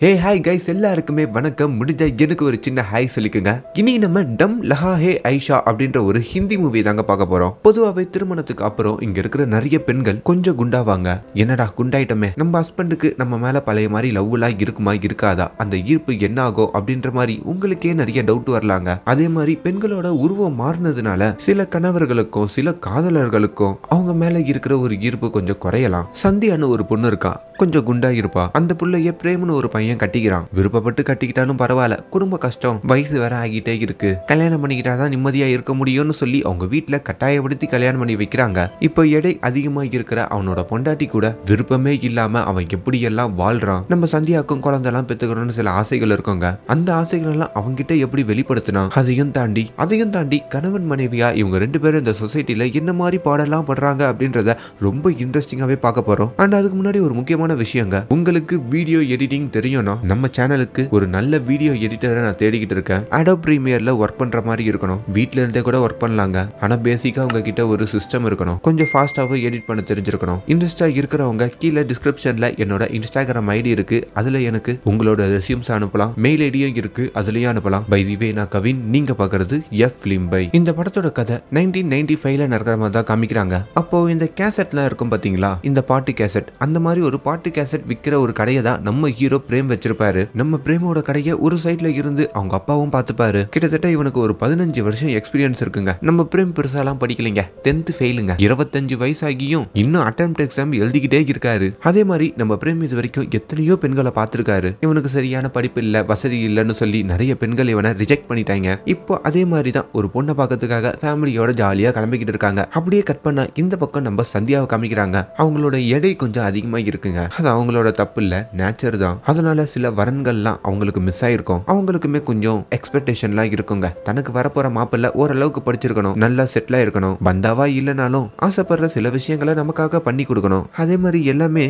hey hi guys எல்லாருக்குமே வணக்கம் முடிஞ்சா எனக்கு ஒரு சின்ன ஹாய் சொல்லிக்கோங்க இனி நம்ம டம் லஹா ஹே ஐஷா அப்படின்ற ஒரு ஹிந்தி மூவி தாங்க பார்க்க போறோம் பொதுவாகவே திருமணத்துக்கு அப்புறம் இங்க இருக்கிற நிறைய பெண்கள் கொஞ்சம் குண்டாவாங்க என்னடா குண்டாயிட்டமே நம்ம ஹஸ்பண்டுக்கு நம்ம மேல பழைய மாதிரி லவ்லாம் இருக்குமா இருக்காதா அந்த ஈர்ப்பு என்ன ஆகும் அப்படின்ற மாதிரி உங்களுக்கே நிறைய டவுட் வரலாங்க அதே மாதிரி பெண்களோட உருவம் மாறினதுனால சில கணவர்களுக்கும் சில காதலர்களுக்கும் அவங்க மேல இருக்கிற ஒரு ஈர்ப்பு கொஞ்சம் குறையலாம் சந்தியான ஒரு பொண்ணு இருக்கா கொஞ்சம் குண்டா இருப்பா அந்த பிள்ளைய பிரேமன்னு ஒரு பையன் பையன் கட்டிக்கிறான் விருப்பப்பட்டு கட்டிக்கிட்டாலும் பரவாயில்ல குடும்ப கஷ்டம் வயசு வேற ஆகிட்டே இருக்கு கல்யாணம் பண்ணிக்கிட்டா தான் நிம்மதியா இருக்க முடியும்னு சொல்லி அவங்க வீட்டுல கட்டாயப்படுத்தி கல்யாணம் பண்ணி வைக்கிறாங்க இப்போ எடை அதிகமா இருக்கிற அவனோட பொண்டாட்டி கூட விருப்பமே இல்லாம அவன் எப்படி எல்லாம் வாழ்றான் நம்ம சந்தியாக்கும் குழந்தை எல்லாம் பெத்துக்கணும்னு சில ஆசைகள் இருக்கோங்க அந்த ஆசைகள் எல்லாம் அவங்கிட்ட எப்படி வெளிப்படுத்தினான் அதையும் தாண்டி அதையும் தாண்டி கணவன் மனைவியா இவங்க ரெண்டு பேரும் இந்த சொசைட்டில என்ன மாதிரி பாடெல்லாம் படுறாங்க அப்படின்றத ரொம்ப இன்ட்ரெஸ்டிங்காவே பார்க்க போறோம் அண்ட் அதுக்கு முன்னாடி ஒரு முக்கியமான விஷயங்க உங்களுக்கு வீடியோ எடிட்டிங் தெரியும் தெரியும்னா நம்ம சேனலுக்கு ஒரு நல்ல வீடியோ எடிட்டரை நான் தேடிக்கிட்டு இருக்கேன் அடோ ப்ரீமியர்ல ஒர்க் பண்ற மாதிரி இருக்கணும் வீட்ல இருந்தே கூட ஒர்க் பண்ணலாங்க ஆனா பேசிக்கா உங்ககிட்ட ஒரு சிஸ்டம் இருக்கணும் கொஞ்சம் ஃபாஸ்டாவும் எடிட் பண்ண தெரிஞ்சிருக்கணும் இன்ஸ்டா இருக்கிறவங்க கீழே டிஸ்கிரிப்ஷன்ல என்னோட இன்ஸ்டாகிராம் ஐடி இருக்கு அதுல எனக்கு உங்களோட ரெசியூம்ஸ் அனுப்பலாம் மெயில் ஐடியும் இருக்கு அதுலயும் அனுப்பலாம் பை திவே வே நான் கவின் நீங்க பாக்குறது எஃப் லிம்பை இந்த படத்தோட கதை நைன்டீன் நைன்டி ஃபைவ்ல நடக்கிற மாதிரி தான் காமிக்கிறாங்க அப்போ இந்த கேசட்லாம் இருக்கும் பாத்தீங்களா இந்த பாட்டு கேசட் அந்த மாதிரி ஒரு பாட்டு கேசட் விற்கிற ஒரு கடையை தான் நம்ம ஹீரோ பிரேம் கடையும் வச்சிருப்பாரு நம்ம பிரேமோட கடையை ஒரு சைட்ல இருந்து அவங்க அப்பாவும் பார்த்துப்பாரு கிட்டத்தட்ட இவனுக்கு ஒரு பதினஞ்சு வருஷம் எக்ஸ்பீரியன்ஸ் இருக்குங்க நம்ம பிரேம் பெருசாலாம் படிக்கலைங்க டென்த் ஃபெயிலுங்க இருபத்தஞ்சு வயசாகியும் இன்னும் அட்டெம்ட் எக்ஸாம் எழுதிக்கிட்டே இருக்காரு அதே மாதிரி நம்ம பிரேம் இது வரைக்கும் எத்தனையோ பெண்களை பார்த்துருக்காரு இவனுக்கு சரியான படிப்பு இல்லை வசதி இல்லைன்னு சொல்லி நிறைய பெண்கள் இவனை ரிஜெக்ட் பண்ணிட்டாங்க இப்போ அதே மாதிரி தான் ஒரு பொண்ணை பார்க்கறதுக்காக ஃபேமிலியோட ஜாலியாக கிளம்பிக்கிட்டு இருக்காங்க அப்படியே கட் பண்ண இந்த பக்கம் நம்ம சந்தியாவை காமிக்கிறாங்க அவங்களோட எடை கொஞ்சம் அதிகமாக இருக்குங்க அது அவங்களோட தப்பு இல்ல நேச்சர் தான் அதனால அதனால சில வரன்கள்லாம் அவங்களுக்கு மிஸ் ஆயிருக்கும் அவங்களுக்குமே கொஞ்சம் எக்ஸ்பெக்டேஷன்லாம் இருக்குங்க தனக்கு வரப்போற மாப்பிள்ள ஓரளவுக்கு படிச்சிருக்கணும் நல்லா செட்டில் இருக்கணும் வந்தாவா இல்லைனாலும் ஆசைப்படுற சில விஷயங்களை நமக்காக பண்ணி கொடுக்கணும் அதே மாதிரி எல்லாமே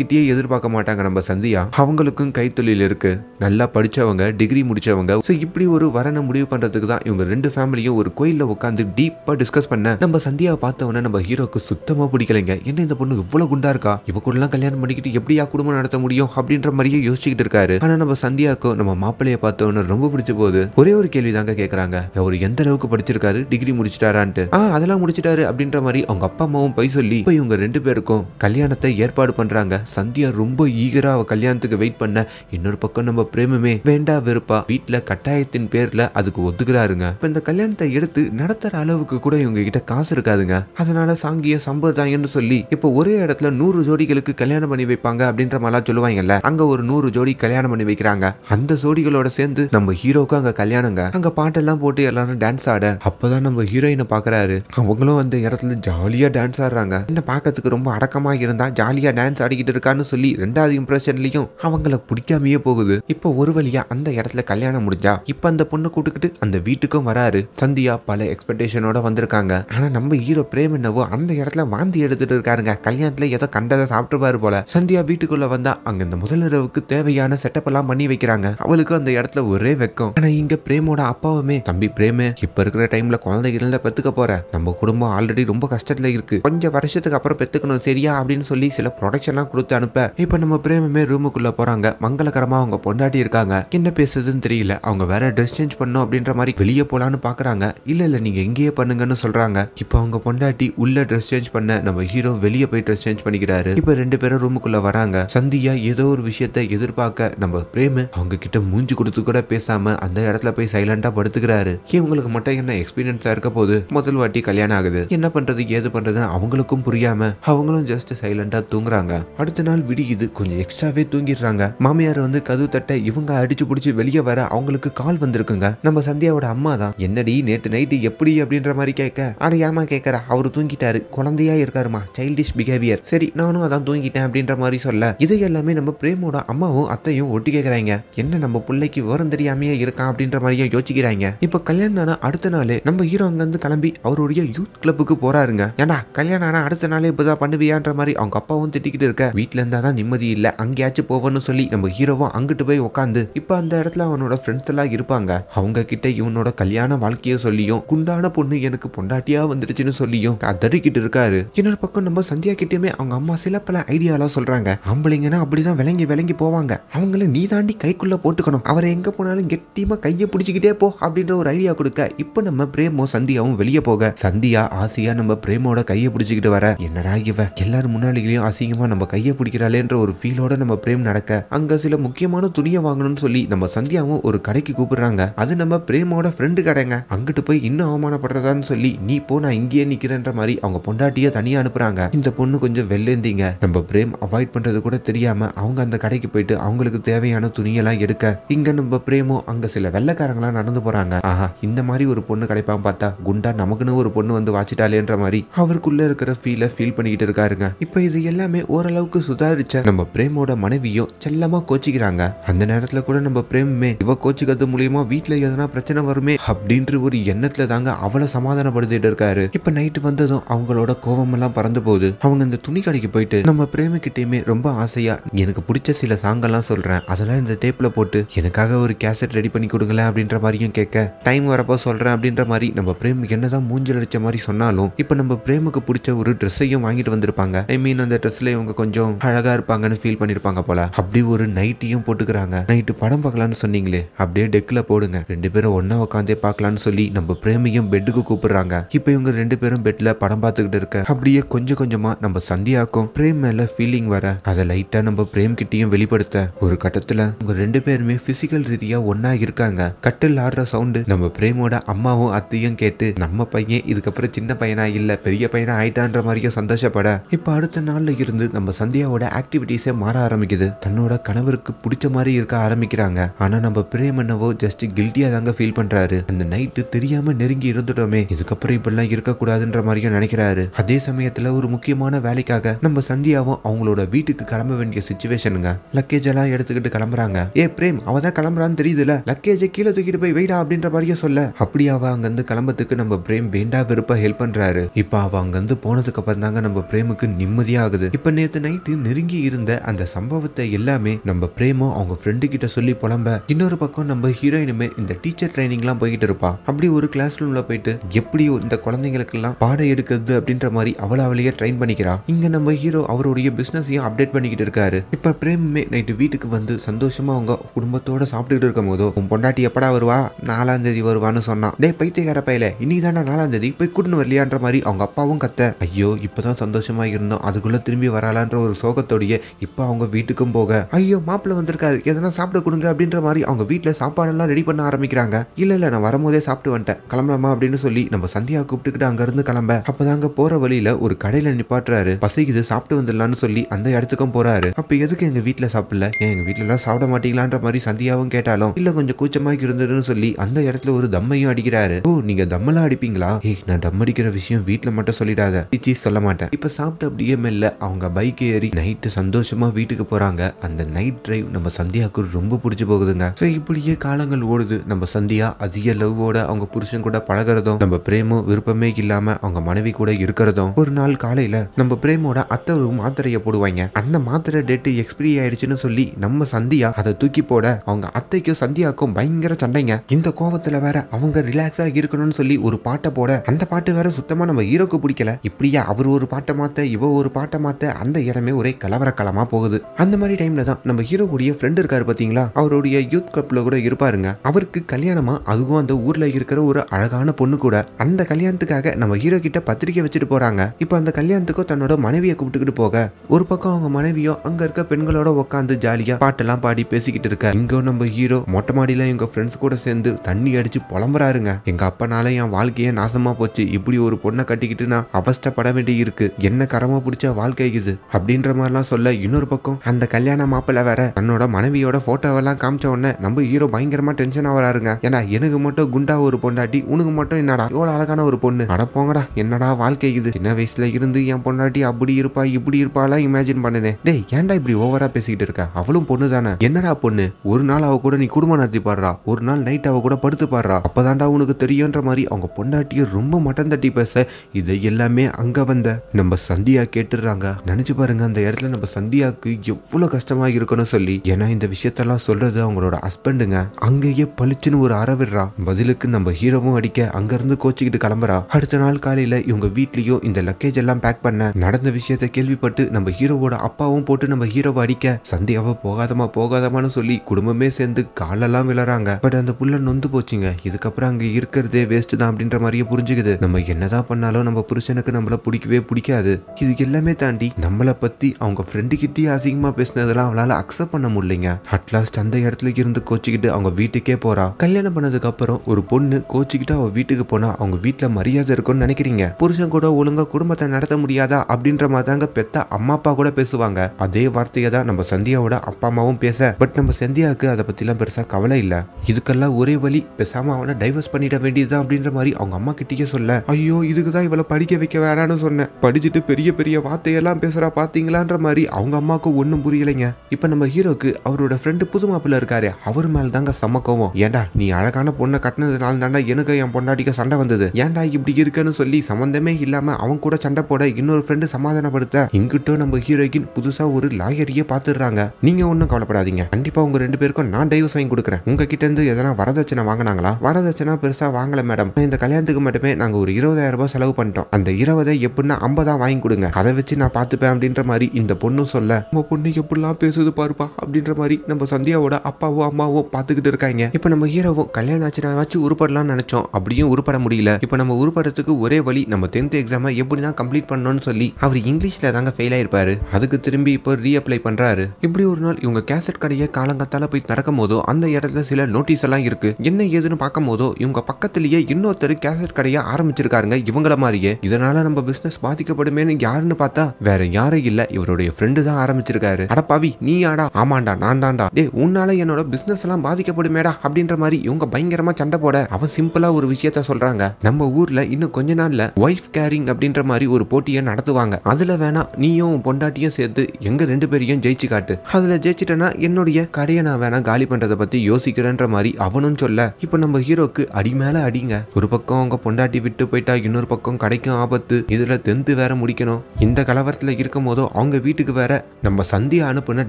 கிட்டயே எதிர்பார்க்க மாட்டாங்க நம்ம சந்தியா அவங்களுக்கும் கைத்தொழில் இருக்கு நல்லா படிச்சவங்க டிகிரி முடிச்சவங்க ஸோ இப்படி ஒரு வரனை முடிவு பண்றதுக்கு தான் இவங்க ரெண்டு ஃபேமிலியும் ஒரு கோயிலில் உட்காந்து டீப்பா டிஸ்கஸ் பண்ண நம்ம சந்தியாவை பார்த்தவன நம்ம ஹீரோக்கு சுத்தமா பிடிக்கலைங்க என்ன இந்த பொண்ணு இவ்வளவு குண்டா இருக்கா இவ கூடலாம் கல்யாணம் பண்ணிக்கிட்டு எப்படியா குடும்பம் நடத்த முடியும் அப்படின்ற மாதிரியே யோசிச்சுக்கிட்டு இருக்காரு ஆனா நம்ம சந்தியாக்கோ நம்ம மாப்பிள்ளைய பார்த்தோன்னு ரொம்ப பிடிச்ச போது ஒரே ஒரு கேள்வி தாங்க கேட்கறாங்க அவர் எந்த அளவுக்கு படிச்சிருக்காரு டிகிரி முடிச்சிட்டாரான்ட்டு ஆ அதெல்லாம் முடிச்சிட்டாரு அப்படின்ற மாதிரி அவங்க அப்பா அம்மாவும் போய் சொல்லி இப்போ இவங்க ரெண்டு பேருக்கும் கல்யாணத்தை ஏற்பாடு பண்றாங்க சந்தியா ரொம்ப ஈகரா அவ கல்யாணத்துக்கு வெயிட் பண்ண இன்னொரு பக்கம் நம்ம பிரேமமே வேண்டா வெறுப்பா வீட்டுல கட்டாயத்தின் பேர்ல அதுக்கு ஒத்துக்கிறாருங்க இப்போ இந்த கல்யாணத்தை எடுத்து நடத்துற அளவுக்கு கூட இவங்க கிட்ட காசு இருக்காதுங்க அதனால சாங்கிய சம்பிரதாயம்னு சொல்லி இப்போ ஒரே இடத்துல நூறு ஜோடிகளுக்கு கல்யாணம் பண்ணி வைப்பாங்க அப்படின்ற மாதிரிலாம் சொல்லுவாங்கல்ல அங்க ஒரு நூறு நூறு ஜோடி கல்யாணம் பண்ணி வைக்கிறாங்க அந்த ஜோடிகளோட சேர்ந்து நம்ம ஹீரோக்கும் அங்க கல்யாணங்க அங்க பாட்டெல்லாம் போட்டு எல்லாரும் டான்ஸ் ஆட அப்பதான் நம்ம ஹீரோயினை பாக்குறாரு அவங்களும் அந்த இடத்துல ஜாலியா டான்ஸ் ஆடுறாங்க என்ன பாக்கிறதுக்கு ரொம்ப அடக்கமா இருந்தா ஜாலியா டான்ஸ் ஆடிக்கிட்டு இருக்கான்னு சொல்லி ரெண்டாவது இம்ப்ரெஷன்லயும் அவங்கள பிடிக்காமயே போகுது இப்போ ஒரு வழியா அந்த இடத்துல கல்யாணம் முடிஞ்சா இப்ப அந்த பொண்ணை கூட்டுக்கிட்டு அந்த வீட்டுக்கும் வராரு சந்தியா பல எக்ஸ்பெக்டேஷனோட வந்திருக்காங்க ஆனா நம்ம ஹீரோ பிரேம் என்னவோ அந்த இடத்துல வாந்தி எடுத்துட்டு இருக்காருங்க கல்யாணத்துல ஏதோ கண்டதை சாப்பிட்டுருவாரு போல சந்தியா வீட்டுக்குள்ள வந்தா அங்க இந்த முதலிரவுக்கு தேவையான செட்டப் எல்லாம் பண்ணி வைக்கிறாங்க அவளுக்கு அந்த இடத்துல ஒரே வெக்கம் ஆனா இங்க பிரேமோட அப்பாவுமே தம்பி பிரேமே இப்ப இருக்கிற டைம்ல குழந்தை இருந்த பெத்துக்க போற நம்ம குடும்பம் ஆல்ரெடி ரொம்ப கஷ்டத்துல இருக்கு கொஞ்சம் வருஷத்துக்கு அப்புறம் பெத்துக்கணும் சரியா அப்படின்னு சொல்லி சில எல்லாம் கொடுத்து அனுப்ப இப்ப நம்ம பிரேமமே ரூமுக்குள்ள போறாங்க மங்களகரமா அவங்க பொண்டாட்டி இருக்காங்க என்ன பேசுதுன்னு தெரியல அவங்க வேற ட்ரெஸ் சேஞ்ச் பண்ணும் அப்படின்ற மாதிரி வெளியே போலான்னு பாக்குறாங்க இல்ல இல்ல நீங்க எங்கேயே பண்ணுங்கன்னு சொல்றாங்க இப்ப அவங்க பொண்டாட்டி உள்ள ட்ரெஸ் சேஞ்ச் பண்ண நம்ம ஹீரோ வெளியே போய் ட்ரெஸ் சேஞ்ச் பண்ணிக்கிறாரு இப்ப ரெண்டு பேரும் ரூமுக்குள்ள வராங்க சந்தியா ஏதோ ஒரு விஷயத்த எதிர்பார்க்க நம்ம பிரேம அவங்க கிட்ட மூஞ்சி கொடுத்து கூட பேசாம அந்த இடத்துல போய் சைலண்டா படுத்துக்கிறாரு இவங்களுக்கு மட்டும் என்ன எக்ஸ்பீரியன்ஸா இருக்க போது முதல் வாட்டி கல்யாணம் ஆகுது என்ன பண்றது ஏது பண்றதுன்னு அவங்களுக்கும் புரியாம அவங்களும் ஜஸ்ட் சைலண்டா தூங்குறாங்க அடுத்த நாள் விடியுது கொஞ்சம் எக்ஸ்ட்ராவே தூங்கிடுறாங்க மாமியார் வந்து கது தட்ட இவங்க அடிச்சு பிடிச்சி வெளியே வர அவங்களுக்கு கால் வந்திருக்குங்க நம்ம சந்தியாவோட அம்மா தான் என்னடி நேற்று நைட்டு எப்படி அப்படின்ற மாதிரி கேட்க ஆனா ஏமா கேட்கற அவர் தூங்கிட்டாரு குழந்தையா இருக்காருமா சைல்டிஷ் பிஹேவியர் சரி நானும் அதான் தூங்கிட்டேன் அப்படின்ற மாதிரி சொல்ல இதை எல்லாமே நம்ம பிரேமோட அம்மா அம்மாவும் அத்தையும் ஒட்டி கேட்குறாங்க என்ன நம்ம பிள்ளைக்கு விவரம் தெரியாமையே இருக்கான் அப்படின்ற மாதிரியே யோசிக்கிறாங்க இப்போ கல்யாணம் ஆனால் அடுத்த நாள் நம்ம ஹீரோ அங்கேருந்து கிளம்பி அவருடைய யூத் கிளப்புக்கு போறாருங்க ஏன்னா கல்யாணம் ஆனால் அடுத்த நாளே இப்பதான் பண்ணுவியான்ற மாதிரி அவங்க அப்பாவும் திட்டிக்கிட்டு இருக்க வீட்டில் இருந்தால் தான் நிம்மதி இல்லை அங்கேயாச்சும் போவோம்னு சொல்லி நம்ம ஹீரோவும் அங்கிட்டு போய் உட்காந்து இப்போ அந்த இடத்துல அவனோட ஃப்ரெண்ட்ஸ் எல்லாம் இருப்பாங்க அவங்க கிட்ட இவனோட கல்யாண வாழ்க்கையை சொல்லியும் குண்டான பொண்ணு எனக்கு பொண்டாட்டியா வந்துடுச்சுன்னு சொல்லியும் தடுக்கிட்டு இருக்காரு இன்னொரு பக்கம் நம்ம சந்தியா கிட்டயுமே அவங்க அம்மா சில பல ஐடியாலாம் சொல்றாங்க ஆம்பளைங்கன்னா அப்படிதான் விளங்கி விளங்கி போ போவாங்க அவங்கள நீ தாண்டி கைக்குள்ளே போட்டுக்கணும் அவர் எங்கே போனாலும் கெட்டியமாக கையை பிடிச்சிக்கிட்டே போ அப்படின்ற ஒரு ஐடியா கொடுக்க இப்போ நம்ம பிரேமோ சந்தியாவும் வெளியே போக சந்தியா ஆசையா நம்ம பிரேமோட கையை பிடிச்சிக்கிட்டு வர என்னடா இவ எல்லாரும் முன்னாடிகளையும் அசிங்கமாக நம்ம கையை பிடிக்கிறாளேன்ற ஒரு ஃபீலோட நம்ம பிரேம் நடக்க அங்கே சில முக்கியமான துணியை வாங்கணும்னு சொல்லி நம்ம சந்தியாவும் ஒரு கடைக்கு கூப்பிடுறாங்க அது நம்ம பிரேமோட ஃப்ரெண்டு கடைங்க அங்கிட்டு போய் இன்னும் அவமானப்படுறதான்னு சொல்லி நீ போ நான் இங்கேயே நிற்கிறேன்ற மாதிரி அவங்க பொண்டாட்டியே தனியாக அனுப்புறாங்க இந்த பொண்ணு கொஞ்சம் வெள்ளேந்திங்க நம்ம பிரேம் அவாய்ட் பண்ணுறது கூட தெரியாமல் அவங்க அந்த கடைக்கு போய் போயிட்டு அவங்களுக்கு தேவையான துணியெல்லாம் எடுக்க இங்க நம்ம பிரேமோ அங்க சில வெள்ளக்காரங்களாம் நடந்து போறாங்க ஆஹா இந்த மாதிரி ஒரு பொண்ணு கிடைப்பாங்க பார்த்தா குண்டா நமக்குன்னு ஒரு பொண்ணு வந்து வாச்சிட்டாலேன்ற மாதிரி அவருக்குள்ள இருக்கிற ஃபீலை ஃபீல் பண்ணிக்கிட்டு இருக்காருங்க இப்போ இது எல்லாமே ஓரளவுக்கு சுதாரிச்ச நம்ம பிரேமோட மனைவியோ செல்லமா கோச்சிக்கிறாங்க அந்த நேரத்துல கூட நம்ம பிரேமே இவ கோச்சிக்கிறது மூலியமா வீட்டுல எதனா பிரச்சனை வருமே அப்படின்ற ஒரு எண்ணத்துல தாங்க அவளை சமாதானப்படுத்திட்டு இருக்காரு இப்ப நைட்டு வந்ததும் அவங்களோட கோபம் எல்லாம் பறந்து போகுது அவங்க இந்த துணி கடைக்கு போயிட்டு நம்ம பிரேமு ரொம்ப ஆசையா எனக்கு பிடிச்ச சில சாங்கெல்லாம் சொல்கிறேன் அதெல்லாம் இந்த டேப்பில் போட்டு எனக்காக ஒரு கேசட் ரெடி பண்ணி கொடுங்களேன் அப்படின்ற மாதிரியும் கேட்க டைம் வரப்போ சொல்கிறேன் அப்படின்ற மாதிரி நம்ம பிரேம் என்னதான் மூஞ்சல் அடித்த மாதிரி சொன்னாலும் இப்போ நம்ம பிரேமுக்கு பிடிச்ச ஒரு ட்ரெஸ்ஸையும் வாங்கிட்டு வந்திருப்பாங்க ஐ மீன் அந்த ட்ரெஸ்ஸில் இவங்க கொஞ்சம் அழகாக இருப்பாங்கன்னு ஃபீல் பண்ணியிருப்பாங்க போல அப்படி ஒரு நைட்டியும் போட்டுக்கிறாங்க நைட்டு படம் பார்க்கலான்னு சொன்னீங்களே அப்படியே டெக்கில் போடுங்க ரெண்டு பேரும் ஒன்றா உட்காந்தே பார்க்கலான்னு சொல்லி நம்ம பிரேமையும் பெட்டுக்கு கூப்பிடுறாங்க இப்போ இவங்க ரெண்டு பேரும் பெட்டில் படம் பார்த்துக்கிட்டு இருக்க அப்படியே கொஞ்சம் கொஞ்சமாக நம்ம சந்தியாக்கும் பிரேம் மேலே ஃபீலிங் வர அதை லைட்டாக நம்ம பிரேம் கிட்டேயும் வெளிப்பட பயன்படுத்த ஒரு கட்டத்துல உங்க ரெண்டு பேருமே பிசிக்கல் ரீதியா ஒன்னா இருக்காங்க கட்டில் ஆடுற சவுண்டு நம்ம பிரேமோட அம்மாவும் அத்தையும் கேட்டு நம்ம பையன் இதுக்கப்புறம் சின்ன பையனா இல்ல பெரிய பையனா ஆயிட்டான்ற மாதிரியும் சந்தோஷப்பட இப்ப அடுத்த நாள்ல இருந்து நம்ம சந்தியாவோட ஆக்டிவிட்டிஸே மாற ஆரம்பிக்குது தன்னோட கணவருக்கு பிடிச்ச மாதிரி இருக்க ஆரம்பிக்கிறாங்க ஆனா நம்ம என்னவோ ஜஸ்ட் கில்ட்டியா தாங்க ஃபீல் பண்றாரு அந்த நைட்டு தெரியாம நெருங்கி இருந்துட்டோமே இதுக்கப்புறம் இப்படிலாம் இருக்கக்கூடாதுன்ற மாதிரியும் நினைக்கிறாரு அதே சமயத்துல ஒரு முக்கியமான வேலைக்காக நம்ம சந்தியாவும் அவங்களோட வீட்டுக்கு கிளம்ப வேண்டிய சுச்சுவேஷனுங்க லக்கேஜ் எல்லாம் எடுத்துக்கிட்டு கிளம்புறாங்க ஏ பிரேம் அவ தான் கிளம்புறான்னு தெரியுதுல லக்கேஜை கீழே தூக்கிட்டு போய் வெயிடா அப்படின்ற மாதிரியே சொல்ல அப்படியே அவ அங்கிருந்து கிளம்பத்துக்கு நம்ம பிரேம் வேண்டா விருப்ப ஹெல்ப் பண்றாரு இப்ப அவ அங்கிருந்து போனதுக்கு அப்புறம் தாங்க நம்ம பிரேமுக்கு நிம்மதியாகுது இப்ப நேத்து நைட்டு நெருங்கி இருந்த அந்த சம்பவத்தை எல்லாமே நம்ம பிரேமும் அவங்க ஃப்ரெண்டு கிட்ட சொல்லி புலம்ப இன்னொரு பக்கம் நம்ம ஹீரோயினுமே இந்த டீச்சர் ட்ரைனிங்லாம் போய்கிட்டு இருப்பா அப்படி ஒரு கிளாஸ் ரூம்ல போயிட்டு எப்படி இந்த குழந்தைங்களுக்கெல்லாம் பாடம் எடுக்கிறது அப்படின்ற மாதிரி அவளை அவளையே ட்ரைன் பண்ணிக்கிறா இங்க நம்ம ஹீரோ அவருடைய பிசினஸையும் அப்டேட் பண்ணிக்கிட்டு இருக்காரு இப்ப பிரேமுமே நைட்டு வீட்டுக்கு வந்து சந்தோஷமா அவங்க குடும்பத்தோட சாப்பிட்டுக்கிட்டு இருக்கும் போதோ உன் பொண்டாட்டி எப்படா வருவா நாலாம் தேதி வருவான்னு சொன்னான் டே பைத்தியக்கார பையில இன்னைக்கு தானே நாலாம் தேதி போய் கூட்டுன்னு வரலையான்ற மாதிரி அவங்க அப்பாவும் கத்த ஐயோ இப்பதான் சந்தோஷமா இருந்தோம் அதுக்குள்ள திரும்பி வரலான்ற ஒரு சோகத்தோடைய இப்போ அவங்க வீட்டுக்கும் போக ஐயோ மாப்பிள்ள வந்திருக்காரு எதனா சாப்பிட கொடுங்க அப்படின்ற மாதிரி அவங்க வீட்டில் சாப்பாடெல்லாம் ரெடி பண்ண ஆரம்பிக்கிறாங்க இல்லை இல்லை நான் வரும்போதே சாப்பிட்டு வந்துட்டேன் கிளம்பலாமா அப்படின்னு சொல்லி நம்ம சந்தியா கூப்பிட்டுக்கிட்டு அங்கேருந்து கிளம்ப அப்போதாங்க போகிற வழியில ஒரு கடையில் நிப்பாட்டுறாரு பசிக்குது சாப்பிட்டு வந்துடலாம்னு சொல்லி அந்த இடத்துக்கும் போகிறாரு அப்போ எதுக்கு எங்கள் வீட்டில் சாப்பிட்டு சாப்பிடல ஏன் எங்கள் வீட்டிலலாம் சாப்பிட மாட்டீங்களான்ற மாதிரி சந்தியாவும் கேட்டாலும் இல்லை கொஞ்சம் கூச்சமாக இருந்ததுன்னு சொல்லி அந்த இடத்துல ஒரு தம்மையும் அடிக்கிறாரு ஓ நீங்கள் தம்மெல்லாம் அடிப்பீங்களா ஏய் நான் தம் அடிக்கிற விஷயம் வீட்டில் மட்டும் சொல்லிடாத சீச்சி சொல்ல மாட்டேன் இப்போ சாப்பிட்டு அப்படியே மெல்ல அவங்க பைக் ஏறி நைட்டு சந்தோஷமாக வீட்டுக்கு போகிறாங்க அந்த நைட் டிரைவ் நம்ம சந்தியாவுக்கு ரொம்ப பிடிச்சி போகுதுங்க ஸோ இப்படியே காலங்கள் ஓடுது நம்ம சந்தியா அதிக லவ்வோட அவங்க புருஷன் கூட பழகிறதும் நம்ம பிரேமும் விருப்பமே இல்லாமல் அவங்க மனைவி கூட இருக்கிறதும் ஒரு நாள் காலையில் நம்ம பிரேமோட அத்தை ஒரு மாத்திரையை போடுவாங்க அந்த மாத்திரை டேட்டு எக்ஸ்பிரி ஆயிடுச்சு போச்சுன்னு சொல்லி நம்ம சந்தியா அதை தூக்கி போட அவங்க அத்தைக்கும் சந்தியாக்கும் பயங்கர சண்டைங்க இந்த கோபத்துல வேற அவங்க ரிலாக்ஸா இருக்கணும்னு சொல்லி ஒரு பாட்டை போட அந்த பாட்டு வேற சுத்தமா நம்ம ஹீரோக்கு பிடிக்கல இப்படியா அவர் ஒரு பாட்டை மாத்த இவ ஒரு பாட்டை மாத்த அந்த இடமே ஒரே கலமா போகுது அந்த மாதிரி டைம்ல தான் நம்ம ஹீரோவுடைய ஃப்ரெண்ட் இருக்காரு பாத்தீங்களா அவருடைய யூத் கிளப்ல கூட இருப்பாருங்க அவருக்கு கல்யாணமா அதுவும் அந்த ஊர்ல இருக்கிற ஒரு அழகான பொண்ணு கூட அந்த கல்யாணத்துக்காக நம்ம ஹீரோ கிட்ட பத்திரிக்கை வச்சுட்டு போறாங்க இப்ப அந்த கல்யாணத்துக்கும் தன்னோட மனைவியை கூப்பிட்டுக்கிட்டு போக ஒரு பக்கம் அவங்க மனைவியோ அங்க இருக்க பெண்களோட உட்காந்து உட்காந்து ஜாலியா பாட்டெல்லாம் பாடி பேசிக்கிட்டு இருக்க இங்க நம்ம ஹீரோ மொட்டை மாடியில எங்க ஃப்ரெண்ட்ஸ் கூட சேர்ந்து தண்ணி அடிச்சு புலம்புறாருங்க எங்க அப்பனால என் வாழ்க்கையே நாசமா போச்சு இப்படி ஒரு பொண்ணை கட்டிக்கிட்டு நான் அவஸ்தப்பட வேண்டி இருக்கு என்ன கரமா பிடிச்ச வாழ்க்கை இது அப்படின்ற மாதிரிலாம் சொல்ல இன்னொரு பக்கம் அந்த கல்யாண மாப்பிள்ள வேற தன்னோட மனைவியோட போட்டோவெல்லாம் காமிச்ச உடனே நம்ம ஹீரோ பயங்கரமா டென்ஷன் ஆகிறாருங்க ஏன்னா எனக்கு மட்டும் குண்டா ஒரு பொண்டாட்டி உனக்கு மட்டும் என்னடா இவ்வளவு அழகான ஒரு பொண்ணு அடப்போங்கடா என்னடா வாழ்க்கை இது சின்ன வயசுல இருந்து என் பொண்டாட்டி அப்படி இருப்பா இப்படி இருப்பாலாம் இமேஜின் பண்ணனே டேய் ஏன்டா இப்படி ஓவரா பேசிக்கிட்டு இருக்க அவளும் பொண்ணு தானே என்னடா பொண்ணு ஒரு நாள் அவ கூட நீ குடும்பம் நடத்தி பாடுறா ஒரு நாள் நைட் அவ கூட படுத்து பாடுறா அப்பதான்டா உனக்கு தெரியுன்ற மாதிரி அவங்க பொண்டாட்டிய ரொம்ப மட்டம் தட்டி பேச இதை எல்லாமே அங்க வந்த நம்ம சந்தியா கேட்டுடுறாங்க நினைச்சு பாருங்க அந்த இடத்துல நம்ம சந்தியாவுக்கு எவ்வளவு கஷ்டமா இருக்கணும் சொல்லி ஏன்னா இந்த விஷயத்தெல்லாம் சொல்றது அவங்களோட ஹஸ்பண்டுங்க அங்கேயே பளிச்சுன்னு ஒரு அறவிடுறா பதிலுக்கு நம்ம ஹீரோவும் அடிக்க அங்கிருந்து கோச்சிக்கிட்டு கிளம்புறா அடுத்த நாள் காலையில இவங்க வீட்லயும் இந்த லக்கேஜ் எல்லாம் பேக் பண்ண நடந்த விஷயத்த கேள்விப்பட்டு நம்ம ஹீரோவோட அப்பாவும் போட்டு நம்ம ஹீரோவை அடிக்க சந்தியாவை போகாதமா போகாதமான்னு சொல்லி குடும்பமே சேர்ந்து காலெல்லாம் விழறாங்க பட் அந்த புள்ள நொந்து போச்சுங்க இதுக்கப்புறம் அங்க இருக்கிறதே வேஸ்ட் தான் அப்படின்ற மாதிரியே புரிஞ்சுக்குது நம்ம என்னதான் பண்ணாலும் நம்ம புருஷனுக்கு நம்மள பிடிக்கவே பிடிக்காது இது எல்லாமே தாண்டி நம்மளை பத்தி அவங்க ஃப்ரெண்டு கிட்டே அசிங்கமா பேசினதெல்லாம் அவளால அக்செப்ட் பண்ண முடியலைங்க அட்லாஸ்ட் அந்த இடத்துல இருந்து கோச்சிக்கிட்டு அவங்க வீட்டுக்கே போறா கல்யாணம் பண்ணதுக்கு அப்புறம் ஒரு பொண்ணு கோச்சிக்கிட்டு அவ வீட்டுக்கு போனா அவங்க வீட்டுல மரியாதை இருக்கும்னு நினைக்கிறீங்க புருஷன் கூட ஒழுங்கா குடும்பத்தை நடத்த முடியாதா அப்படின்ற மாதிரி தாங்க பெத்த அம்மா அப்பா கூட பேசுவாங்க அதே வார்த்தையை தான் நம்ம சந்தி சந்தியாவோட அப்பா அம்மாவும் பேச பட் நம்ம சந்தியாவுக்கு அதை பற்றிலாம் பெருசாக கவலை இல்லை இதுக்கெல்லாம் ஒரே வழி பேசாமல் அவனை டைவர்ஸ் பண்ணிட வேண்டியதுதான் அப்படின்ற மாதிரி அவங்க அம்மா கிட்டேயே சொல்ல ஐயோ இதுக்கு தான் இவளை படிக்க வைக்க வேணான்னு சொன்னேன் படிச்சுட்டு பெரிய பெரிய வார்த்தையெல்லாம் பேசுகிறா பார்த்தீங்களான்ற மாதிரி அவங்க அம்மாவுக்கு ஒன்றும் புரியலைங்க இப்போ நம்ம ஹீரோக்கு அவரோட ஃப்ரெண்டு புது மாப்பிள்ள இருக்காரு அவர் மேல தாங்க செம்ம கோவம் ஏண்டா நீ அழகான பொண்ணை கட்டினதுனால தாண்டா எனக்கு என் பொண்டாட்டிக்கு சண்டை வந்தது ஏண்டா இப்படி இருக்குன்னு சொல்லி சம்மந்தமே இல்லாமல் அவன் கூட சண்டை போட இன்னொரு ஃப்ரெண்டு சமாதானப்படுத்த இங்கிட்டும் நம்ம ஹீரோயின் புதுசாக ஒரு லாயரிய பார்த்துடுறாங்க சொல்லிட்டாங்க நீங்க ஒன்றும் கவலைப்படாதீங்க கண்டிப்பா உங்க ரெண்டு பேருக்கும் நான் டைவர்ஸ் வாங்கி கொடுக்குறேன் கிட்ட இருந்து எதனா வரதட்சணை வாங்கினாங்களா வரதட்சணை பெருசா வாங்கல மேடம் இந்த கல்யாணத்துக்கு மட்டுமே நாங்க ஒரு இருபதாயிரம் ரூபாய் செலவு பண்ணிட்டோம் அந்த இருபதை எப்படின்னா ஐம்பதா வாங்கி கொடுங்க அதை வச்சு நான் பார்த்துப்பேன் அப்படின்ற மாதிரி இந்த பொண்ணும் சொல்ல உங்க பொண்ணு எப்படிலாம் பேசுது பாருப்பா அப்படின்ற மாதிரி நம்ம சந்தியாவோட அப்பாவோ அம்மாவோ பார்த்துக்கிட்டு இருக்காங்க இப்போ நம்ம ஹீரோவும் கல்யாணம் வச்சு உருப்படலாம்னு நினைச்சோம் அப்படியும் உருப்பட முடியல இப்போ நம்ம உருப்படத்துக்கு ஒரே வழி நம்ம டென்த் எக்ஸாமை எப்படின்னா கம்ப்ளீட் பண்ணணும்னு சொல்லி அவர் இங்கிலீஷ்ல தாங்க ஃபெயில் ஆயிருப்பாரு அதுக்கு திரும்பி இப்போ ரீஅப்ளை பண்றாரு இப்படி ஒரு நாள் இவங்க கேசட் கடையை காலங்கத்தால போய் திறக்கும் போதோ அந்த இடத்துல சில நோட்டீஸ் எல்லாம் இருக்கு என்ன ஏதுன்னு பார்க்கும் போதோ இவங்க பக்கத்திலேயே இன்னொருத்தர் கேசட் கடையை ஆரம்பிச்சிருக்காருங்க இவங்கள மாதிரியே இதனால நம்ம பிசினஸ் பாதிக்கப்படுமேனு யாருன்னு பார்த்தா வேற யாரும் இல்ல இவருடைய ஃப்ரெண்டு தான் ஆரம்பிச்சிருக்காரு அடப்பாவி நீ ஆடா ஆமாண்டா நான் தாண்டா டே உன்னால என்னோட பிசினஸ் எல்லாம் பாதிக்கப்படுமேடா அப்படின்ற மாதிரி இவங்க பயங்கரமா சண்டை போட அவன் சிம்பிளா ஒரு விஷயத்த சொல்றாங்க நம்ம ஊர்ல இன்னும் கொஞ்ச நாள்ல ஒய்ஃப் கேரிங் அப்படின்ற மாதிரி ஒரு போட்டியை நடத்துவாங்க அதுல வேணா நீயும் பொண்டாட்டியும் சேர்த்து எங்க ரெண்டு பேரையும் ஜெயிச்சு காட்டு அதுல ஜெயிச்சிட்டேன்னா என்னுடைய கடையை நான் வேணா காலி பண்றத பத்தி யோசிக்கிறேன்ற மாதிரி அவனும் சொல்ல இப்ப நம்ம ஹீரோக்கு அடி மேல அடிங்க ஒரு பக்கம் அவங்க பொண்டாட்டி விட்டு போயிட்டா இன்னொரு பக்கம் கடைக்கும் ஆபத்து இதுல தெந்து வேற முடிக்கணும் இந்த கலவரத்துல இருக்கும் போதோ அவங்க வீட்டுக்கு வேற நம்ம சந்தியா அனுப்புன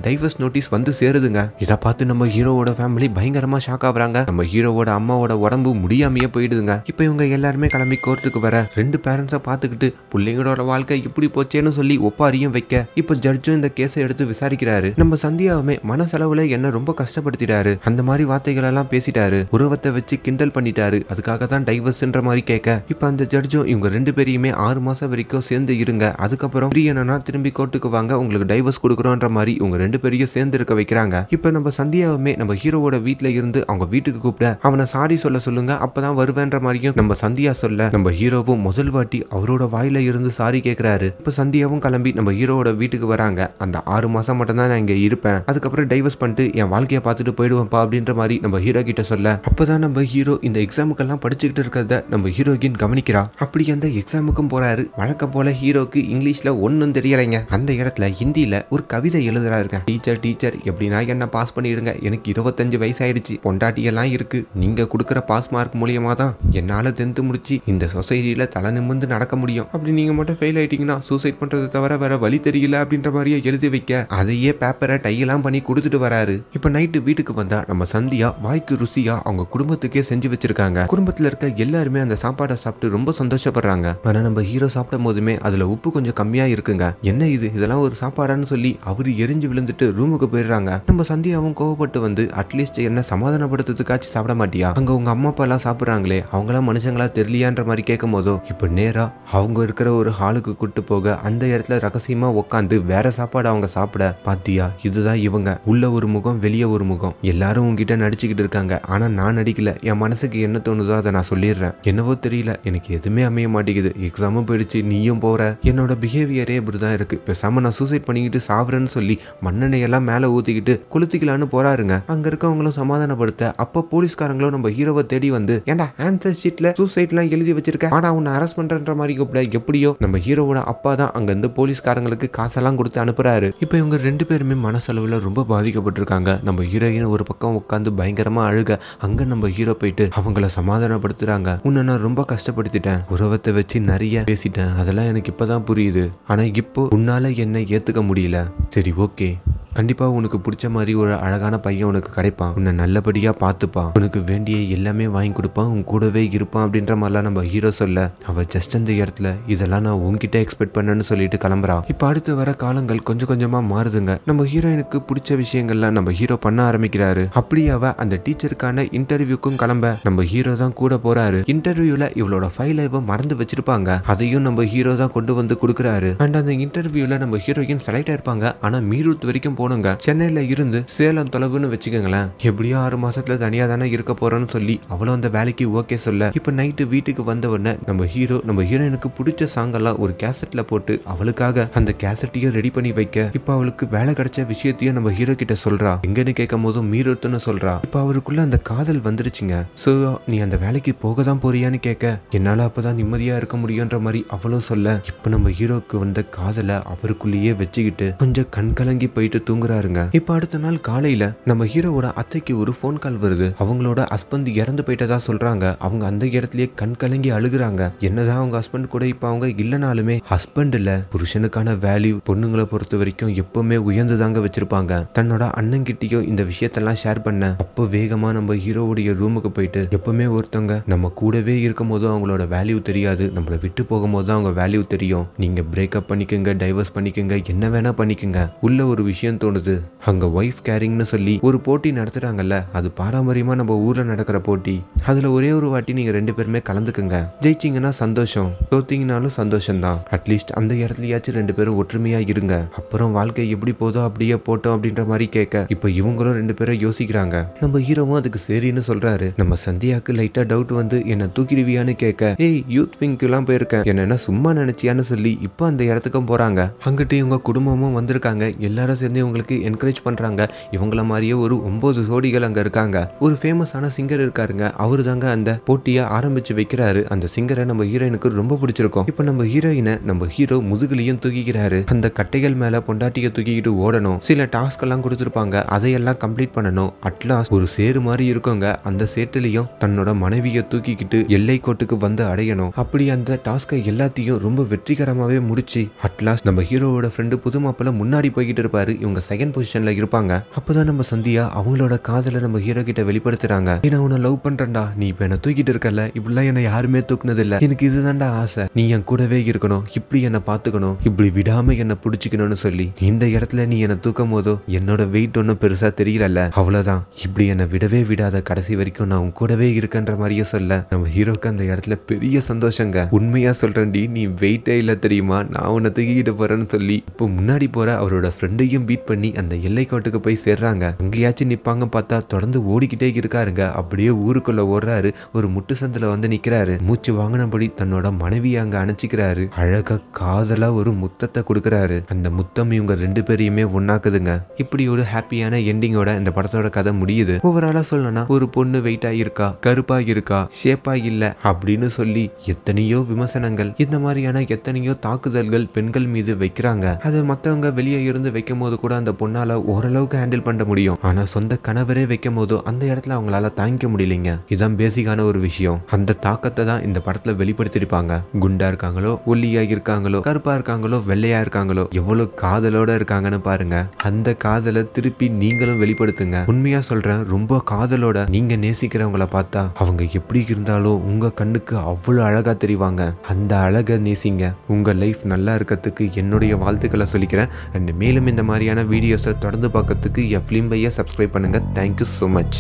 டைவர்ஸ் நோட்டீஸ் வந்து சேருதுங்க இதை பார்த்து நம்ம ஹீரோவோட ஃபேமிலி பயங்கரமா ஷாக் ஆகுறாங்க நம்ம ஹீரோவோட அம்மாவோட உடம்பு முடியாமையே போயிடுதுங்க இப்போ இவங்க எல்லாருமே கிளம்பி கோர்ட்டுக்கு வர ரெண்டு பேரண்ட்ஸை பார்த்துக்கிட்டு பிள்ளைங்களோட வாழ்க்கை இப்படி போச்சேன்னு சொல்லி ஒப்பாரியும் வைக்க இப்போ ஜட்ஜும் இந்த கேஸை எடுத்து விசாரிக்கிறாரு சொல்லிட்டாரு நம்ம சந்தியாவுமே மனசளவுல என்ன ரொம்ப கஷ்டப்படுத்திட்டாரு அந்த மாதிரி வார்த்தைகள் எல்லாம் பேசிட்டாரு உருவத்தை வச்சு கிண்டல் பண்ணிட்டாரு அதுக்காக தான் டைவர்ஸ்ன்ற மாதிரி கேட்க இப்ப அந்த ஜட்ஜும் இவங்க ரெண்டு பேரையுமே ஆறு மாசம் வரைக்கும் சேர்ந்து இருங்க அதுக்கப்புறம் என்னன்னா திரும்பி கோர்ட்டுக்கு வாங்க உங்களுக்கு டைவர்ஸ் கொடுக்குறோன்ற மாதிரி இவங்க ரெண்டு பேரையும் சேர்ந்து இருக்க வைக்கிறாங்க இப்ப நம்ம சந்தியாவுமே நம்ம ஹீரோவோட வீட்டுல இருந்து அவங்க வீட்டுக்கு கூப்பிட அவனை சாரி சொல்ல சொல்லுங்க அப்பதான் வருவேன்ற மாதிரியும் நம்ம சந்தியா சொல்ல நம்ம ஹீரோவும் முதல் வாட்டி அவரோட வாயில இருந்து சாரி கேட்கிறாரு இப்ப சந்தியாவும் கிளம்பி நம்ம ஹீரோவோட வீட்டுக்கு வராங்க அந்த ஆறு மாசம் மட்டும் தான் நான் இங்கே இருப்பேன் அதுக்கப்புறம் டைவர்ஸ் பண்ணிட்டு என் வாழ்க்கையை பார்த்துட்டு போயிடுவேன்ப்பா அப்படின்ற மாதிரி நம்ம ஹீரோ கிட்ட சொல்ல அப்போதான் நம்ம ஹீரோ இந்த எக்ஸாமுக்கெல்லாம் படிச்சுக்கிட்டு இருக்கிறத நம்ம ஹீரோயின் கவனிக்கிறா அப்படி அந்த எக்ஸாமுக்கும் போறாரு வழக்கம் போல ஹீரோக்கு இங்கிலீஷ்ல ஒன்றும் தெரியலைங்க அந்த இடத்துல ஹிந்தியில ஒரு கவிதை இருக்கேன் டீச்சர் டீச்சர் எப்படின்னா என்ன பாஸ் பண்ணிடுங்க எனக்கு இருபத்தஞ்சு வயசாயிடுச்சு பொண்டாட்டியெல்லாம் இருக்கு நீங்க கொடுக்குற பாஸ் மார்க் மூலியமா தான் என்னால டென்த்து முடிச்சு இந்த சொசைட்டியில தலை நிமிர்ந்து நடக்க முடியும் அப்படி நீங்க மட்டும் ஃபெயில் ஆயிட்டீங்கன்னா சூசைட் பண்றதை தவிர வேற வழி தெரியல அப்படின்ற மாதிரியே எழுதி வைக்க அதையே பேப்பரை டையெல்லாம் பண்ணி கொடுத்துட்டு வராரு இப்போ நைட்டு வீட்டுக்கு வந்தா நம்ம சந்தியா வாய்க்கு ருசியா அவங்க குடும்பத்துக்கே செஞ்சு வச்சிருக்காங்க குடும்பத்தில் இருக்க எல்லாருமே அந்த சாப்பாடை சாப்பிட்டு ரொம்ப சந்தோஷப்படுறாங்க ஆனால் நம்ம ஹீரோ சாப்பிடும் போதுமே அதில் உப்பு கொஞ்சம் கம்மியாக இருக்குங்க என்ன இது இதெல்லாம் ஒரு சாப்பாடான்னு சொல்லி அவர் எரிஞ்சு விழுந்துட்டு ரூமுக்கு போயிடுறாங்க நம்ம சந்தியாவும் கோவப்பட்டு வந்து அட்லீஸ்ட் என்ன சமாதானப்படுத்துறதுக்காச்சும் சாப்பிட மாட்டியா அங்கே உங்க அம்மா அப்பா எல்லாம் சாப்பிட்றாங்களே அவங்களாம் மனுஷங்களா தெரியலையான்ற மாதிரி கேட்கும் போதோ இப்போ நேராக அவங்க இருக்கிற ஒரு ஹாலுக்கு கூட்டு போக அந்த இடத்துல ரகசியமாக உட்காந்து வேற சாப்பாடு அவங்க சாப்பிட பாத்தியா பாத்தியா இதுதான் இவங்க உள்ள ஒரு முகம் வெளியே ஒரு முகம் எல்லாரும் உங்ககிட்ட நடிச்சுக்கிட்டு இருக்காங்க ஆனா நான் நடிக்கல என் மனசுக்கு என்ன தோணுதோ அதை நான் சொல்லிடுறேன் என்னவோ தெரியல எனக்கு எதுவுமே அமைய மாட்டேங்குது எக்ஸாமும் போயிடுச்சு நீயும் போற என்னோட பிஹேவியரே இப்படிதான் இருக்கு பேசாம நான் சூசைட் பண்ணிக்கிட்டு சாவுறேன்னு சொல்லி மண்ணெண்ணையெல்லாம் மேல ஊத்திக்கிட்டு குளுத்திக்கலான்னு போறாருங்க அங்க இருக்கவங்களும் சமாதானப்படுத்த அப்ப போலீஸ்காரங்களும் நம்ம ஹீரோவை தேடி வந்து ஏன்டா ஆன்சர் ஷீட்ல சூசைட்லாம் எழுதி வச்சிருக்க ஆனா உன்னை அரெஸ்ட் பண்றன்ற மாதிரி கூப்பிட எப்படியோ நம்ம ஹீரோவோட அப்பா தான் அங்க இருந்து போலீஸ்காரங்களுக்கு காசெல்லாம் கொடுத்து அனுப்புறாரு இப்போ இவங்க ரெண்டு பேருமே எல்லாருமே மனசளவில் ரொம்ப பாதிக்கப்பட்டிருக்காங்க நம்ம ஹீரோயின் ஒரு பக்கம் உட்காந்து பயங்கரமாக அழுக அங்கே நம்ம ஹீரோ போயிட்டு அவங்கள சமாதானப்படுத்துகிறாங்க உன்னை நான் ரொம்ப கஷ்டப்படுத்திட்டேன் உறவத்தை வச்சு நிறைய பேசிட்டேன் அதெல்லாம் எனக்கு இப்போதான் புரியுது ஆனால் இப்போ உன்னால் என்னை ஏற்றுக்க முடியல சரி ஓகே கண்டிப்பாக உனக்கு பிடிச்ச மாதிரி ஒரு அழகான பையன் உனக்கு கிடைப்பான் உன்னை நல்லபடியாக பார்த்துப்பான் உனக்கு வேண்டிய எல்லாமே வாங்கி கொடுப்பான் உன் கூடவே இருப்பான் அப்படின்ற மாதிரிலாம் நம்ம ஹீரோ சொல்ல அவள் ஜஸ்ட் அந்த இடத்துல இதெல்லாம் நான் உன்கிட்ட எக்ஸ்பெக்ட் பண்ணேன்னு சொல்லிட்டு கிளம்புறா இப்போ அடுத்து வர காலங்கள் கொஞ்சம் கொஞ்சமாக மாறுதுங்க நம்ம ஹீரோயினுக்கு பிடிச்ச விஷயங்கள்லாம் நம்ம ஹீரோ பண்ண ஆரம்பிக்கிறாரு அப்படியே அவ அந்த டீச்சருக்கான இன்டர்வியூக்கும் கிளம்ப நம்ம ஹீரோ தான் கூட போறாரு இன்டர்வியூல இவளோட ஃபைலை மறந்து வச்சிருப்பாங்க அதையும் நம்ம ஹீரோ தான் கொண்டு வந்து கொடுக்குறாரு அண்ட் அந்த இன்டர்வியூல நம்ம ஹீரோயின் செலக்ட் ஆயிருப்பாங்க ஆனா மீரூத் வரைக்கும் போனோங்க சென்னையில் இருந்து சேலம் தொலைவுன்னு வச்சுக்கோங்களேன் எப்படியோ ஆறு மாசத்துல தனியா தானே இருக்க போறோம்னு சொல்லி அவளும் அந்த வேலைக்கு ஓகே சொல்ல இப்போ நைட்டு வீட்டுக்கு வந்த உடனே நம்ம ஹீரோ நம்ம ஹீரோயினுக்கு பிடிச்ச சாங்கெல்லாம் ஒரு கேசட்ல போட்டு அவளுக்காக அந்த கேசட்டையும் ரெடி பண்ணி வைக்க இப்போ அவளுக்கு வேலை கிடைச்ச விஷயத்தையும் நம்ம ஹீரோ கிட்ட சொல்றா எங்கன்னு கேட்கும் போதும் மீறுத்துன்னு சொல்றா இப்போ அவருக்குள்ள அந்த காதல் வந்துருச்சுங்க ஸோ நீ அந்த வேலைக்கு போக தான் போறியான்னு கேட்க என்னால் அப்போதான் நிம்மதியா இருக்க முடியுன்ற மாதிரி அவளும் சொல்ல இப்போ நம்ம ஹீரோக்கு வந்த காதலை அவருக்குள்ளேயே வச்சுக்கிட்டு கொஞ்சம் கண் கலங்கி போயிட்டு தூங்குறாருங்க இப்ப அடுத்த நாள் காலையில நம்ம ஹீரோவோட அத்தைக்கு ஒரு போன் கால் வருது அவங்களோட ஹஸ்பண்ட் இறந்து போயிட்டதா சொல்றாங்க அவங்க அந்த இடத்துலயே கண் கலங்கி அழுகுறாங்க என்னதான் அவங்க ஹஸ்பண்ட் கூட இப்ப அவங்க இல்லனாலுமே ஹஸ்பண்ட் இல்ல புருஷனுக்கான வேல்யூ பொண்ணுங்களை பொறுத்த வரைக்கும் எப்பவுமே உயர்ந்துதாங்க வச்சிருப்பாங்க தன்னோட அண்ணங்கிட்டயும் இந்த விஷயத்தெல்லாம் ஷேர் பண்ண அப்போ வேகமா நம்ம ஹீரோவுடைய ரூமுக்கு போயிட்டு எப்பவுமே ஒருத்தவங்க நம்ம கூடவே இருக்கும் போது அவங்களோட வேல்யூ தெரியாது நம்மள விட்டு போகும்போது தான் அவங்க வேல்யூ தெரியும் நீங்க பிரேக்அப் பண்ணிக்கோங்க டைவர்ஸ் பண்ணிக்கோங்க என்ன வேணா பண்ணிக்கோங்க உள்ள ஒரு விஷயம் தோணுது அங்க ஒய்ஃப் கேரிங்னு சொல்லி ஒரு போட்டி நடத்துறாங்கல்ல அது பாரம்பரியமா நம்ம ஊர்ல நடக்கிற போட்டி அதுல ஒரே ஒரு வாட்டி நீங்க ரெண்டு பேருமே கலந்துக்குங்க ஜெயிச்சிங்கன்னா சந்தோஷம் சந்தோஷம் சந்தோஷம்தான் அட்லீஸ்ட் அந்த இடத்துலயாச்சும் ரெண்டு பேரும் ஒற்றுமையா இருங்க அப்புறம் வாழ்க்கை எப்படி போதோ அப்படியே போட்டோம் அப்படின்ற மாதிரி கேட்க இப்போ இவங்களும் ரெண்டு பேரும் யோசிக்கிறாங்க நம்ம ஹீரோவும் அதுக்கு சரின்னு சொல்றாரு நம்ம சந்தியாவுக்கு லைட்டா டவுட் வந்து என்னை தூக்கிடுவியான்னு கேட்க ஏய் யூத் எல்லாம் போயிருக்கேன் என்னன்னா சும்மா நினைச்சியான்னு சொல்லி இப்போ அந்த இடத்துக்கும் போறாங்க அங்கிட்டு இவங்க குடும்பமும் வந்திருக்காங்க எல்லாரும் சேர்ந்து இவங்களுக்கு என்கரேஜ் பண்ணுறாங்க இவங்கள மாதிரியே ஒரு ஒம்பது ஜோடிகள் அங்கே இருக்காங்க ஒரு ஃபேமஸான சிங்கர் இருக்காருங்க அவரு தாங்க அந்த போட்டியை ஆரம்பிச்சு வைக்கிறாரு அந்த சிங்கரை நம்ம ஹீரோயினுக்கு ரொம்ப பிடிச்சிருக்கும் இப்போ நம்ம ஹீரோயினை நம்ம ஹீரோ முதுகுலையும் தூக்கிக்கிறாரு அந்த கட்டைகள் மேலே பொண்டாட்டியை தூக்கிக்கிட்டு ஓடணும் சில டாஸ்க் எல்லாம் கொடுத்துருப்பாங்க அதையெல்லாம் கம்ப்ளீட் பண்ணணும் அட்லாஸ்ட் ஒரு சேரு மாதிரி இருக்கோங்க அந்த சேட்டுலையும் தன்னோட மனைவியை தூக்கிக்கிட்டு எல்லை கோட்டுக்கு வந்து அடையணும் அப்படி அந்த டாஸ்கை எல்லாத்தையும் ரொம்ப வெற்றிகரமாகவே முடிச்சு அட்லாஸ்ட் நம்ம ஹீரோவோட ஃப்ரெண்டு புது மாப்பிள்ள முன்னாடி போய்கிட்டு இருப்பாரு இவங்க செகண்ட் பொசிஷனில் இருப்பாங்க அப்போதான் நம்ம சந்தியா அவங்களோட காதலை நம்ம ஹீரோ கிட்ட வெளிப்படுத்துறாங்க நீ நான் உன்னை லவ் பண்றேன்டா நீ இப்ப என்ன தூக்கிட்டு இருக்கல இப்படிலாம் என்னை யாருமே தூக்குனது இல்லை எனக்கு இதுதான்டா ஆசை நீ என் கூடவே இருக்கணும் இப்படி என்னை பார்த்துக்கணும் இப்படி விடாம என்னை பிடிச்சிக்கணும்னு சொல்லி இந்த இடத்துல நீ என்னை தூக்கும் போதோ என்னோட வெயிட் ஒன்றும் பெருசா தெரியல அவ்வளோதான் இப்படி என்னை விடவே விடாத கடைசி வரைக்கும் நான் உன் கூடவே இருக்கன்ற மாதிரியே சொல்ல நம்ம ஹீரோக்கு அந்த இடத்துல பெரிய சந்தோஷங்க உண்மையா சொல்றேன்டி நீ வெயிட்டே இல்லை தெரியுமா நான் உன்னை தூக்கிட்டு போறேன்னு சொல்லி இப்போ முன்னாடி போற அவரோட ஃப்ரெண்டையும் பீட் பண்ணி அந்த எல்லை கோட்டுக்கு போய் சேர்றாங்க அங்கேயாச்சும் நிற்பாங்க பார்த்தா தொடர்ந்து ஓடிக்கிட்டே இருக்காருங்க அப்படியே ஊருக்குள்ள ஓடுறாரு ஒரு முட்டு சந்தில் வந்து நிற்கிறாரு மூச்சு வாங்கினபடி தன்னோட மனைவி அங்கே அணைச்சிக்கிறாரு அழகாக காதலாக ஒரு முத்தத்தை கொடுக்குறாரு அந்த முத்தம் இவங்க ரெண்டு பேரையுமே ஒன்னாக்குதுங்க இப்படி ஒரு ஹாப்பியான எண்டிங்கோட இந்த படத்தோட கதை முடியுது ஓவராலா சொல்லணும்னா ஒரு பொண்ணு வெயிட்டாக இருக்கா கருப்பாக இருக்கா ஷேப்பாக இல்லை அப்படின்னு சொல்லி எத்தனையோ விமர்சனங்கள் இந்த மாதிரியான எத்தனையோ தாக்குதல்கள் பெண்கள் மீது வைக்கிறாங்க அது மற்றவங்க வெளியே இருந்து வைக்கும் போது கூட அந்த பொண்ணால் ஓரளவுக்கு ஹேண்டில் பண்ண முடியும் ஆனால் சொந்த கணவரே வைக்கும் போது அந்த இடத்துல அவங்களால தாங்கிக்க முடியலைங்க இதுதான் பேசிக்கான ஒரு விஷயம் அந்த தாக்கத்தை தான் இந்த படத்தில் வெளிப்படுத்திருப்பாங்க குண்டா இருக்காங்களோ ஒல்லியாக இருக்காங்களோ கருப்பாக இருக்காங்களோ வெள்ளையாக இருக்காங்களோ எவ்வளோ காதலோட இருக்காங்கன்னு பாருங்க அந்த காதலை திருப்பி நீங்களும் வெளிப்படுத்துங்க உண்மையாக சொல்கிறேன் ரொம்ப காதலோட நீங்கள் நேசிக்கிறவங்கள பார்த்தா அவங்க எப்படி இருந்தாலும் உங்கள் கண்ணுக்கு அவ்வளோ அழகாக தெரிவாங்க அந்த அழகை நேசிங்க உங்கள் லைஃப் நல்லா இருக்கிறதுக்கு என்னுடைய வாழ்த்துக்களை சொல்லிக்கிறேன் அண்ட் மேலும் இந்த மாதிரியான வீடியோஸை தொடர்ந்து பார்க்கறதுக்கு என் ஃபிலிம் பையை சப்ஸ்கிரைப் பண்ணுங்கள் தேங்க்யூ ஸோ மச்